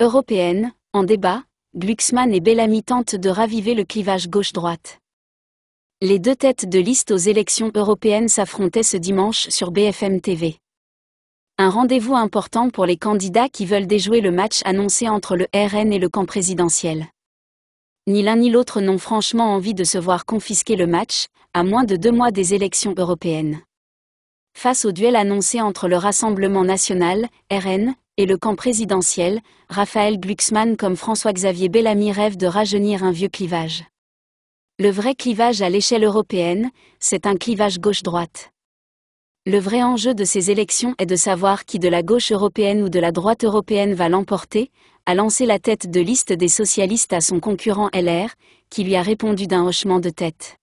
européenne, en débat, Glucksmann et Bellamy tentent de raviver le clivage gauche-droite. Les deux têtes de liste aux élections européennes s'affrontaient ce dimanche sur BFM TV. Un rendez-vous important pour les candidats qui veulent déjouer le match annoncé entre le RN et le camp présidentiel. Ni l'un ni l'autre n'ont franchement envie de se voir confisquer le match, à moins de deux mois des élections européennes. Face au duel annoncé entre le Rassemblement national, RN, et le camp présidentiel, Raphaël Glucksmann comme François-Xavier Bellamy rêvent de rajeunir un vieux clivage. Le vrai clivage à l'échelle européenne, c'est un clivage gauche-droite. Le vrai enjeu de ces élections est de savoir qui de la gauche européenne ou de la droite européenne va l'emporter, a lancé la tête de liste des socialistes à son concurrent LR, qui lui a répondu d'un hochement de tête.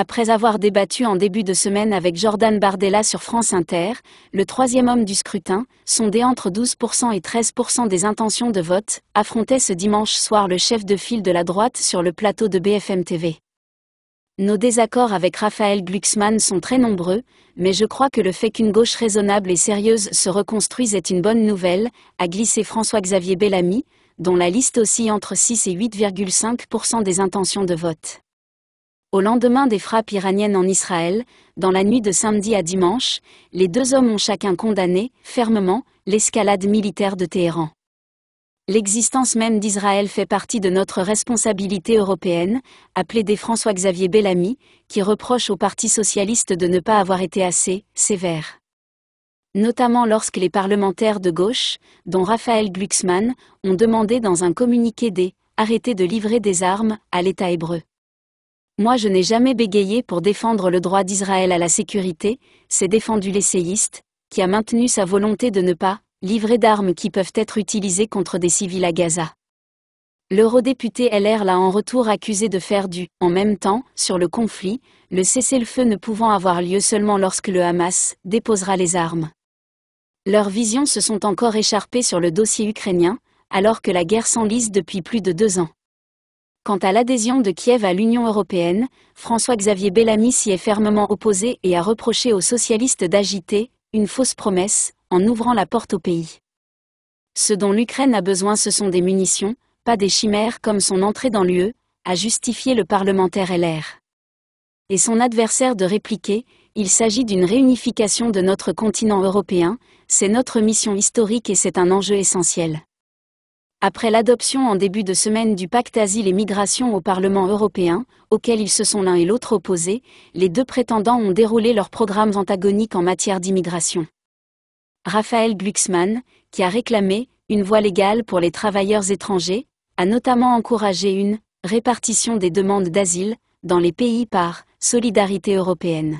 Après avoir débattu en début de semaine avec Jordan Bardella sur France Inter, le troisième homme du scrutin, sondé entre 12% et 13% des intentions de vote, affrontait ce dimanche soir le chef de file de la droite sur le plateau de BFM TV. Nos désaccords avec Raphaël Glucksmann sont très nombreux, mais je crois que le fait qu'une gauche raisonnable et sérieuse se reconstruise est une bonne nouvelle, a glissé François-Xavier Bellamy, dont la liste oscille entre 6 et 8,5% des intentions de vote. Au lendemain des frappes iraniennes en Israël, dans la nuit de samedi à dimanche, les deux hommes ont chacun condamné, fermement, l'escalade militaire de Téhéran. L'existence même d'Israël fait partie de notre responsabilité européenne, a plaidé François-Xavier Bellamy, qui reproche au Parti socialiste de ne pas avoir été assez sévère. Notamment lorsque les parlementaires de gauche, dont Raphaël Glucksmann, ont demandé dans un communiqué des arrêter de livrer des armes à l'État hébreu. Moi je n'ai jamais bégayé pour défendre le droit d'Israël à la sécurité, c'est défendu l'essayiste, qui a maintenu sa volonté de ne pas livrer d'armes qui peuvent être utilisées contre des civils à Gaza. L'eurodéputé LR l'a en retour accusé de faire du en même temps sur le conflit, le cessez-le-feu ne pouvant avoir lieu seulement lorsque le Hamas déposera les armes. Leurs visions se sont encore écharpées sur le dossier ukrainien, alors que la guerre s'enlise depuis plus de deux ans. Quant à l'adhésion de Kiev à l'Union européenne, François-Xavier Bellamy s'y est fermement opposé et a reproché aux socialistes d'agiter une fausse promesse en ouvrant la porte au pays. Ce dont l'Ukraine a besoin ce sont des munitions, pas des chimères comme son entrée dans l'UE, a justifié le parlementaire LR. Et son adversaire de répliquer, il s'agit d'une réunification de notre continent européen, c'est notre mission historique et c'est un enjeu essentiel après l'adoption en début de semaine du pacte asile et migration au Parlement européen, auquel ils se sont l'un et l'autre opposés, les deux prétendants ont déroulé leurs programmes antagoniques en matière d'immigration. Raphaël Glucksmann, qui a réclamé une voie légale pour les travailleurs étrangers, a notamment encouragé une répartition des demandes d'asile dans les pays par solidarité européenne.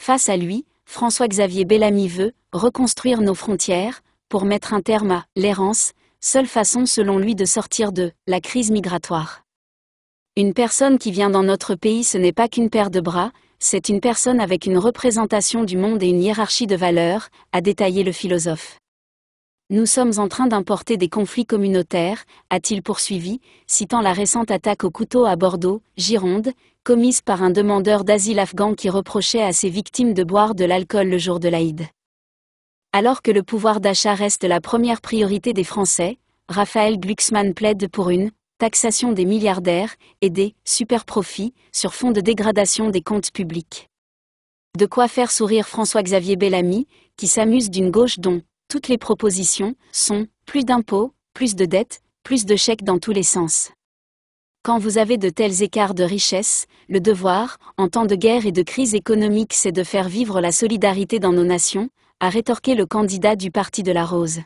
Face à lui, François-Xavier Bellamy veut reconstruire nos frontières pour mettre un terme à l'errance seule façon selon lui de sortir de la crise migratoire. Une personne qui vient dans notre pays ce n'est pas qu'une paire de bras, c'est une personne avec une représentation du monde et une hiérarchie de valeurs, a détaillé le philosophe. Nous sommes en train d'importer des conflits communautaires, a-t-il poursuivi, citant la récente attaque au couteau à Bordeaux, Gironde, commise par un demandeur d'asile afghan qui reprochait à ses victimes de boire de l'alcool le jour de l'Aïd. Alors que le pouvoir d'achat reste la première priorité des Français, Raphaël Glucksmann plaide pour une taxation des milliardaires et des « super-profits » sur fond de dégradation des comptes publics. De quoi faire sourire François-Xavier Bellamy, qui s'amuse d'une gauche dont toutes les propositions sont plus d'impôts, plus de dettes, plus de chèques dans tous les sens. Quand vous avez de tels écarts de richesse, le devoir, en temps de guerre et de crise économique, c'est de faire vivre la solidarité dans nos nations, a rétorqué le candidat du Parti de la Rose.